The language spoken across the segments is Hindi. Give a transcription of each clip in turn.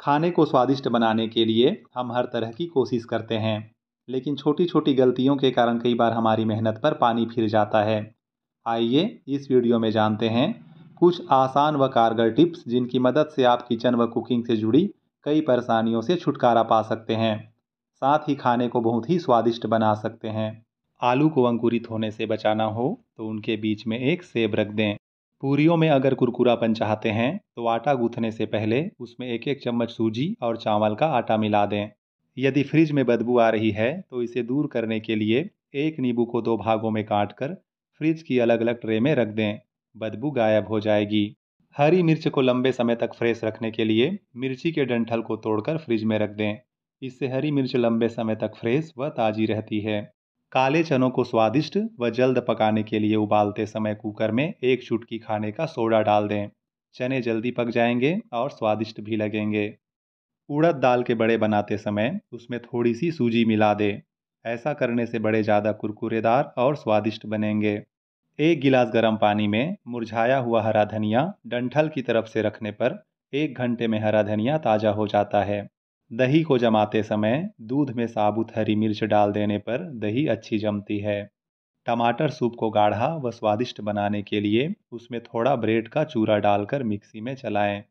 खाने को स्वादिष्ट बनाने के लिए हम हर तरह की कोशिश करते हैं लेकिन छोटी छोटी गलतियों के कारण कई बार हमारी मेहनत पर पानी फिर जाता है आइए इस वीडियो में जानते हैं कुछ आसान व कारगर टिप्स जिनकी मदद से आप किचन व कुकिंग से जुड़ी कई परेशानियों से छुटकारा पा सकते हैं साथ ही खाने को बहुत ही स्वादिष्ट बना सकते हैं आलू को अंकुरित होने से बचाना हो तो उनके बीच में एक सेब रख दें पूरियों में अगर कुरकुरापन चाहते हैं तो आटा गूथने से पहले उसमें एक एक चम्मच सूजी और चावल का आटा मिला दें यदि फ्रिज में बदबू आ रही है तो इसे दूर करने के लिए एक नींबू को दो भागों में काट कर फ्रिज की अलग अलग ट्रे में रख दें बदबू गायब हो जाएगी हरी मिर्च को लंबे समय तक फ्रेश रखने के लिए मिर्ची के डंठल को तोड़कर फ्रिज में रख दें इससे हरी मिर्च लंबे समय तक फ्रेश व ताज़ी रहती है काले चनों को स्वादिष्ट व जल्द पकाने के लिए उबालते समय कुकर में एक चुटकी खाने का सोडा डाल दें चने जल्दी पक जाएंगे और स्वादिष्ट भी लगेंगे उड़द दाल के बड़े बनाते समय उसमें थोड़ी सी सूजी मिला दें ऐसा करने से बड़े ज़्यादा कुरकुरेदार और स्वादिष्ट बनेंगे एक गिलास गर्म पानी में मुरझाया हुआ हरा धनिया डंठल की तरफ से रखने पर एक घंटे में हरा धनिया ताज़ा हो जाता है दही को जमाते समय दूध में साबुत हरी मिर्च डाल देने पर दही अच्छी जमती है टमाटर सूप को गाढ़ा व स्वादिष्ट बनाने के लिए उसमें थोड़ा ब्रेड का चूरा डालकर मिक्सी में चलाएं।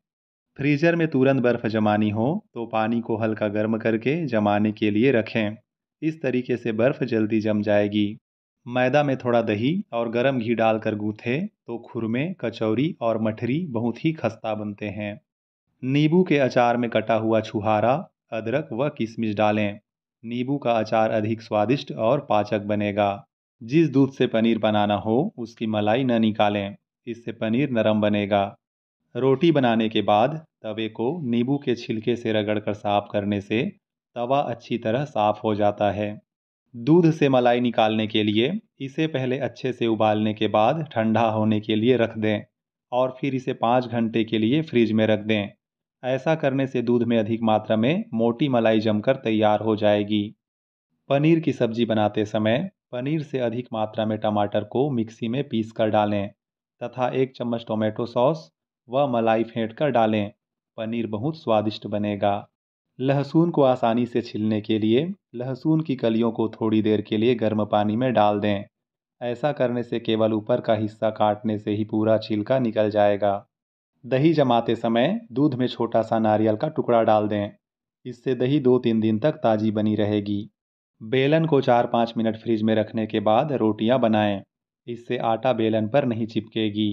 फ्रीजर में तुरंत बर्फ़ जमानी हो तो पानी को हल्का गर्म करके जमाने के लिए रखें इस तरीके से बर्फ़ जल्दी जम जाएगी मैदा में थोड़ा दही और गर्म घी डालकर गूँथें तो खुरमे कचौरी और मठरी बहुत ही खस्ता बनते हैं नींबू के अचार में कटा हुआ छुहारा अदरक व किशमिश डालें नींबू का अचार अधिक स्वादिष्ट और पाचक बनेगा जिस दूध से पनीर बनाना हो उसकी मलाई न निकालें इससे पनीर नरम बनेगा रोटी बनाने के बाद तवे को नींबू के छिलके से रगड़कर साफ करने से तवा अच्छी तरह साफ हो जाता है दूध से मलाई निकालने के लिए इसे पहले अच्छे से उबालने के बाद ठंडा होने के लिए रख दें और फिर इसे पाँच घंटे के लिए फ्रिज में रख दें ऐसा करने से दूध में अधिक मात्रा में मोटी मलाई जमकर तैयार हो जाएगी पनीर की सब्जी बनाते समय पनीर से अधिक मात्रा में टमाटर को मिक्सी में पीस कर डालें तथा एक चम्मच टोमेटो सॉस व मलाई फेंट कर डालें पनीर बहुत स्वादिष्ट बनेगा लहसुन को आसानी से छिलने के लिए लहसुन की कलियों को थोड़ी देर के लिए गर्म पानी में डाल दें ऐसा करने से केवल ऊपर का हिस्सा काटने से ही पूरा छिलका निकल जाएगा दही जमाते समय दूध में छोटा सा नारियल का टुकड़ा डाल दें इससे दही दो तीन दिन तक ताज़ी बनी रहेगी बेलन को चार पाँच मिनट फ्रिज में रखने के बाद रोटियां बनाएं इससे आटा बेलन पर नहीं चिपकेगी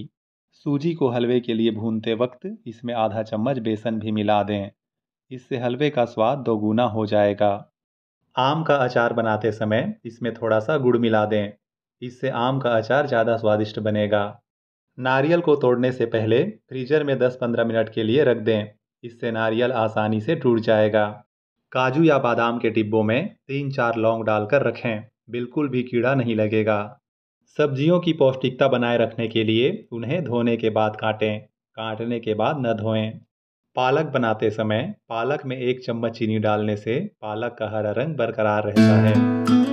सूजी को हलवे के लिए भूनते वक्त इसमें आधा चम्मच बेसन भी मिला दें इससे हलवे का स्वाद दोगुना हो जाएगा आम का अचार बनाते समय इसमें थोड़ा सा गुड़ मिला दें इससे आम का अचार ज़्यादा स्वादिष्ट बनेगा नारियल को तोड़ने से पहले फ्रीजर में 10-15 मिनट के लिए रख दें इससे नारियल आसानी से टूट जाएगा काजू या बादाम के डिब्बों में तीन चार लौंग डालकर रखें बिल्कुल भी कीड़ा नहीं लगेगा सब्जियों की पौष्टिकता बनाए रखने के लिए उन्हें धोने के बाद काटें काटने के बाद न धोएं पालक बनाते समय पालक में एक चम्मच चीनी डालने से पालक का हरा रंग बरकरार रहता है